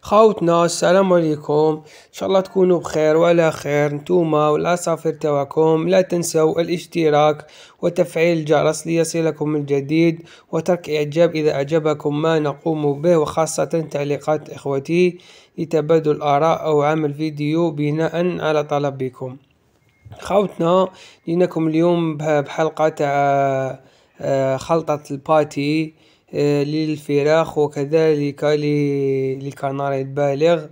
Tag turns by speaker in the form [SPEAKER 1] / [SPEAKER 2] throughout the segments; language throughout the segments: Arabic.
[SPEAKER 1] خاوتنا السلام عليكم ان شاء الله تكونوا بخير وعلى خير نتوما والعصافير تواكم لا تنسوا الاشتراك وتفعيل الجرس ليصلكم الجديد وترك اعجاب اذا اعجبكم ما نقوم به وخاصة تعليقات اخوتي لتبادل اراء او عمل فيديو بناء على طلبكم خاوتنا جيناكم اليوم بحلقة تاع آه، آه، خلطة الباتي آه، للفراخ وكذلك للكناري البالغ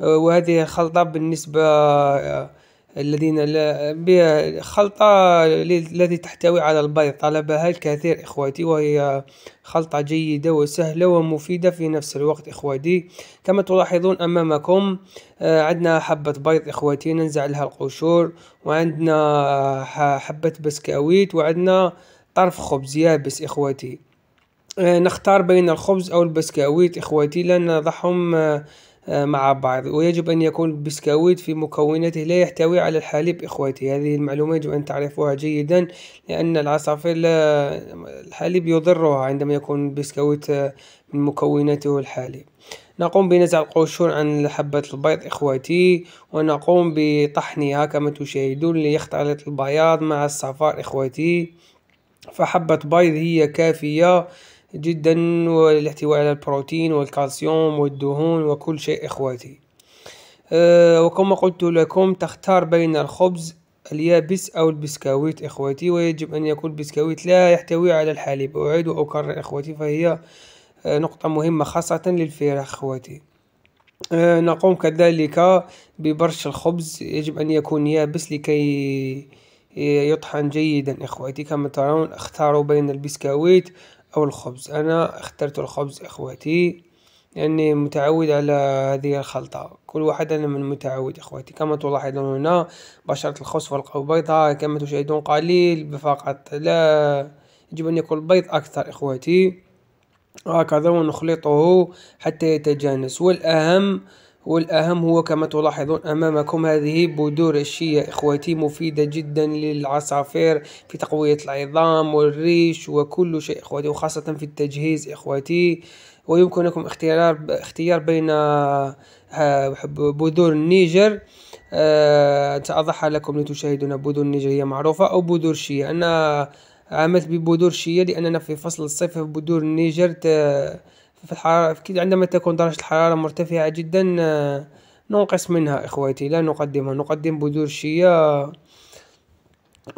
[SPEAKER 1] آه، وهذه خلطة بالنسبة آه، الذين لا خلطة التي تحتوي على البيض طلبها الكثير إخوتي وهي خلطة جيدة وسهلة ومفيدة في نفس الوقت إخوتي كما تلاحظون أمامكم عندنا حبة بيض إخوتي ننزع لها القشور وعندنا حبة بسكويت وعندنا طرف خبز يابس إخوتي آه، نختار بين الخبز أو البسكويت إخوتي لن نضعهم آه، آه، مع بعض ويجب أن يكون البسكويت في مكوناته لا يحتوي على الحليب إخوتي هذه المعلومة يجب أن تعرفوها جيدا لأن العصافير الحليب يضرها عندما يكون البسكويت من مكوناته الحليب نقوم بنزع القشور عن حبة البيض إخوتي ونقوم بطحنها كما تشاهدون ليختلط البياض مع الصفار إخوتي فحبة بيض هي كافية جدا والاحتواء على البروتين والكالسيوم والدهون وكل شيء اخواتي آه، وكما قلت لكم تختار بين الخبز اليابس او البسكويت اخواتي ويجب ان يكون البسكويت لا يحتوي على الحليب اعيد واكرر اخواتي فهي آه، نقطة مهمة خاصة للفراخ اخواتي آه، نقوم كذلك ببرش الخبز يجب ان يكون يابس لكي يطحن جيدا اخواتي كما ترون اختاروا بين البسكويت أو الخبز أنا اخترت الخبز إخواتي لأني متعود على هذه الخلطة كل واحد أنا من متعود إخواتي كما تلاحظون هنا بشرة الخبز والقهوة بيضاء كما تشاهدون قليل فقط لا يجب أن يكون البيض أكثر إخواتي هكذا ونخلطه حتى يتجانس والأهم والأهم هو كما تلاحظون أمامكم هذه بذور الشيا إخوتي مفيدة جدا للعصافير في تقوية العظام والريش وكل شيء إخوتي وخاصة في التجهيز إخوتي ويمكنكم اختيار اختيار بين آه، بذور النيجر أه سأضعها لكم لتشاهدون بذور النيجر هي معروفة أو بذور الشيا أنا عملت ببذور الشيا لأننا في فصل الصيف بذور النيجر في الحرارة عندما تكون درجة الحرارة مرتفعة جدا آه، ننقص منها إخوتي لا نقدمها نقدم بذور شيا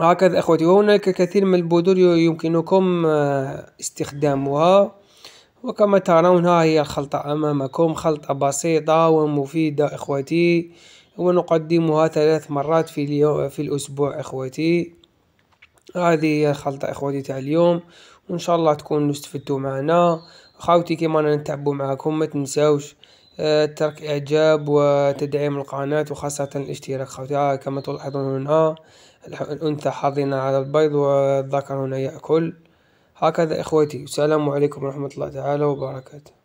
[SPEAKER 1] هكذا إخوتي وهناك كثير من البذور يمكنكم آه، استخدامها وكما ترون ها هي الخلطة أمامكم خلطة بسيطة ومفيدة إخوتي ونقدمها ثلاث مرات في, اليوم في الأسبوع إخوتي هذه هي الخلطة إخوتي تاع اليوم وإن شاء الله تكونوا استفدتوا معنا خاوتي انا نتعبوا معاكم ما تنساوش آه، ترك اعجاب وتدعيم القناة وخاصة الاشتراك خاوتي آه، كما تلاحظون هنا الانثى حاضنة على البيض والذكر هنا يأكل هكذا اخوتي السلام عليكم ورحمة الله تعالى وبركاته